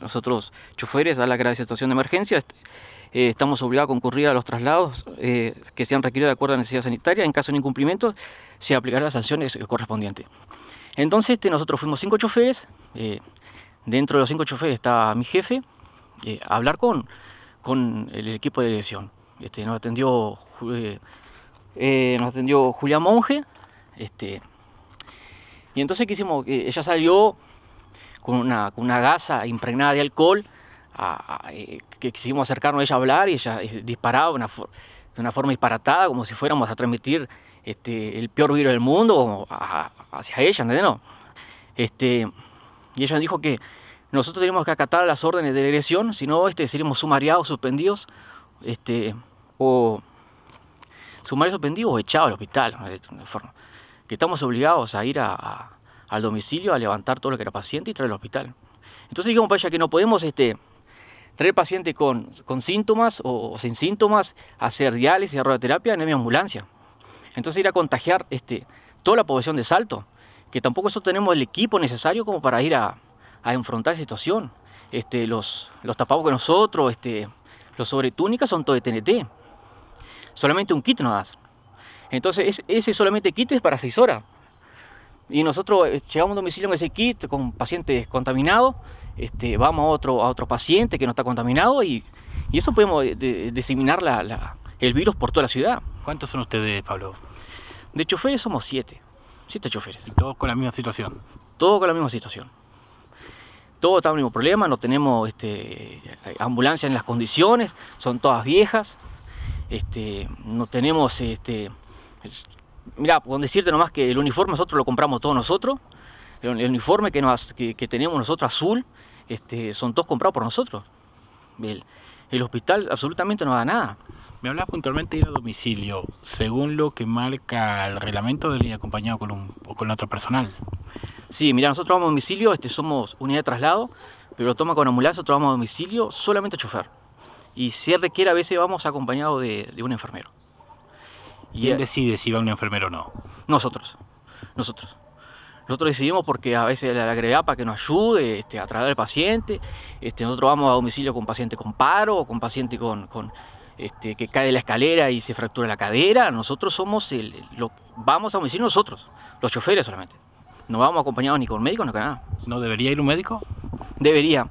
Nosotros, choferes, a la grave situación de emergencia, eh, estamos obligados a concurrir a los traslados eh, que sean requeridos de acuerdo a la necesidad sanitaria. En caso de incumplimiento, se aplicarán las sanciones correspondientes. Entonces, este, nosotros fuimos cinco choferes. Eh, dentro de los cinco choferes está mi jefe, a hablar con, el equipo de dirección. Este, nos, atendió, nos atendió Julia Monge. Este, y entonces, ¿qué hicimos? ella salió con una, gasa impregnada de alcohol, eh, que quisimos acercarnos a ella a hablar y ella eh, disparaba una de una forma disparatada, como si fuéramos a transmitir este, el peor virus del mundo hacia ella, ¿entendés? No. Este, y ella dijo que nosotros tenemos que acatar las órdenes de la dirección, si no este, seríamos sumariados, suspendidos, este, o sumarios suspendidos o echados al hospital, de forma, que estamos obligados a ir a, al domicilio a levantar todo lo que era paciente y traer al hospital. Entonces dijimos para que no podemos este, traer pacientes con, con síntomas o, sin síntomas, hacer diálisis, radioterapia en la ambulancia. Entonces ir a contagiar este, toda la población de Salto, que tampoco eso tenemos el equipo necesario como para ir a, a enfrentar situación. Este, los, los que nosotros, este, los sobretúnicas son todo de TNT. Solamente un kit nos das. Entonces ese solamente kit es para seis horas. Y nosotros eh, llegamos a un domicilio en ese kit, con pacientes contaminados, este, vamos a otro, a otro paciente que no está contaminado y, eso podemos eh, diseminar el virus por toda la ciudad. ¿Cuántos son ustedes, Pablo? De choferes somos siete, siete choferes. todos con la misma situación? Todos con la misma situación. Todos en el mismo problema, no tenemos este, ambulancias en las condiciones, son todas viejas, este, no tenemos este, Mira, con decirte nomás que el uniforme nosotros lo compramos todos nosotros, el, uniforme que, tenemos nosotros azul, este, son todos comprados por nosotros. El, hospital absolutamente no da nada. Me hablas puntualmente de ir a domicilio, según lo que marca el reglamento de ir acompañado con, un, otro personal. Sí, mira, nosotros vamos a domicilio, este, somos unidad de traslado, pero lo toma con ambulancia, nosotros vamos a domicilio solamente a chofer. Y si requiere, a veces vamos acompañado de un enfermero. ¿Quién decide si va un enfermero o no? Nosotros, nosotros. Nosotros decidimos porque a veces la agregamos para que nos ayude este, a traer al paciente. Este, nosotros vamos a domicilio con paciente con paro o con paciente con, este, que cae de la escalera y se fractura la cadera. Nosotros somos el, vamos a domicilio nosotros, los choferes solamente. No vamos acompañados ni con médicos ni con nada. ¿No debería ir un médico? Debería,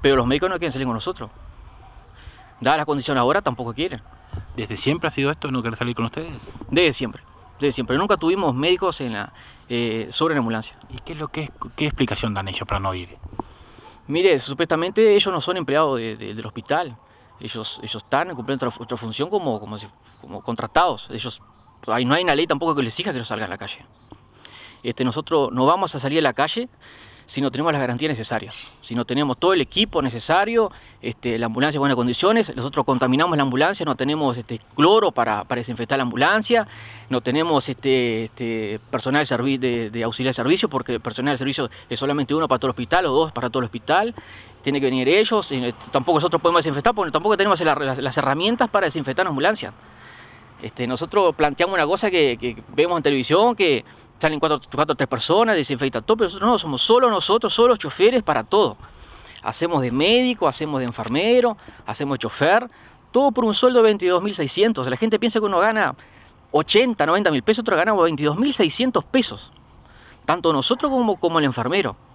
pero los médicos no quieren salir con nosotros. Dadas las condiciones ahora, tampoco quieren. ¿Desde siempre ha sido esto no querer salir con ustedes? Desde siempre, desde siempre. Nunca tuvimos médicos en la, eh, sobre la ambulancia. ¿Y qué, es lo que qué explicación dan ellos para no ir? Mire, supuestamente ellos no son empleados del hospital. Ellos, ellos están cumpliendo otra, función como, como, como contratados. Ellos, ahí no hay una ley tampoco que les exija que no salgan a la calle. Este, nosotros no vamos a salir a la calle si no tenemos las garantías necesarias, si no tenemos todo el equipo necesario, este, la ambulancia en buenas condiciones, nosotros contaminamos la ambulancia, no tenemos este, cloro para, desinfectar la ambulancia, no tenemos este, personal de, de, auxiliar de servicio, porque el personal de servicio es solamente uno para todo el hospital o dos para todo el hospital, tiene que venir ellos, eh, tampoco nosotros podemos desinfectar, porque tampoco tenemos las, herramientas para desinfectar la ambulancia. nosotros planteamos una cosa que, que vemos en televisión, que salen cuatro, o tres personas, desinfectan todo, pero nosotros no, somos solo nosotros, solo los choferes para todo. Hacemos de médico, hacemos de enfermero, hacemos chofer, todo por un sueldo de 22.600. La gente piensa que uno gana 80, 90 mil pesos, otro gana 22.600 pesos. Tanto nosotros como, como el enfermero.